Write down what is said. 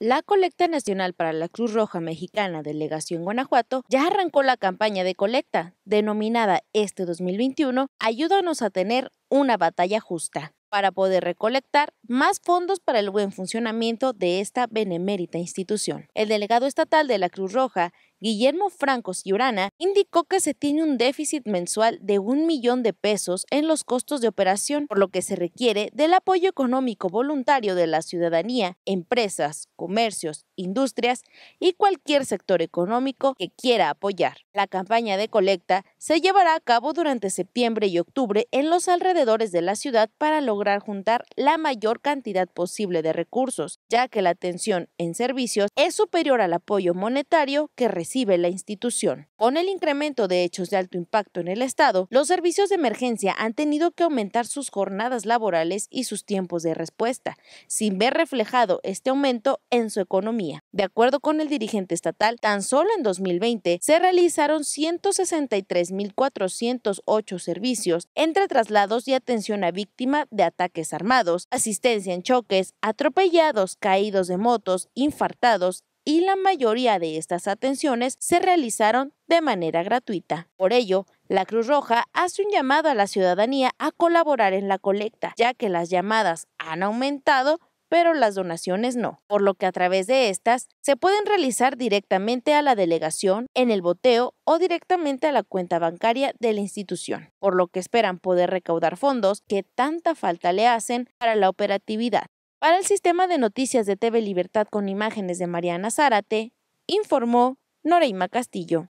La colecta nacional para la Cruz Roja Mexicana Delegación Guanajuato ya arrancó la campaña de colecta, denominada este 2021 Ayúdanos a tener una batalla justa para poder recolectar más fondos para el buen funcionamiento de esta benemérita institución. El delegado estatal de la Cruz Roja, Guillermo Francos Yurana, indicó que se tiene un déficit mensual de un millón de pesos en los costos de operación, por lo que se requiere del apoyo económico voluntario de la ciudadanía, empresas, comercios, industrias y cualquier sector económico que quiera apoyar. La campaña de colecta se llevará a cabo durante septiembre y octubre en los alrededores de la ciudad para lograr juntar la mayor cantidad posible de recursos, ya que la atención en servicios es superior al apoyo monetario que recibe la institución. Con el incremento de hechos de alto impacto en el Estado, los servicios de emergencia han tenido que aumentar sus jornadas laborales y sus tiempos de respuesta, sin ver reflejado este aumento en su economía. De acuerdo con el dirigente estatal, tan solo en 2020 se realizaron 163.408 servicios entre traslados y atención a víctima de ataques armados, asistencia en choques, atropellados, caídos de motos, infartados y la mayoría de estas atenciones se realizaron de manera gratuita. Por ello, la Cruz Roja hace un llamado a la ciudadanía a colaborar en la colecta, ya que las llamadas han aumentado pero las donaciones no, por lo que a través de estas se pueden realizar directamente a la delegación, en el boteo o directamente a la cuenta bancaria de la institución, por lo que esperan poder recaudar fondos que tanta falta le hacen para la operatividad. Para el sistema de noticias de TV Libertad con imágenes de Mariana Zárate, informó Noreima Castillo.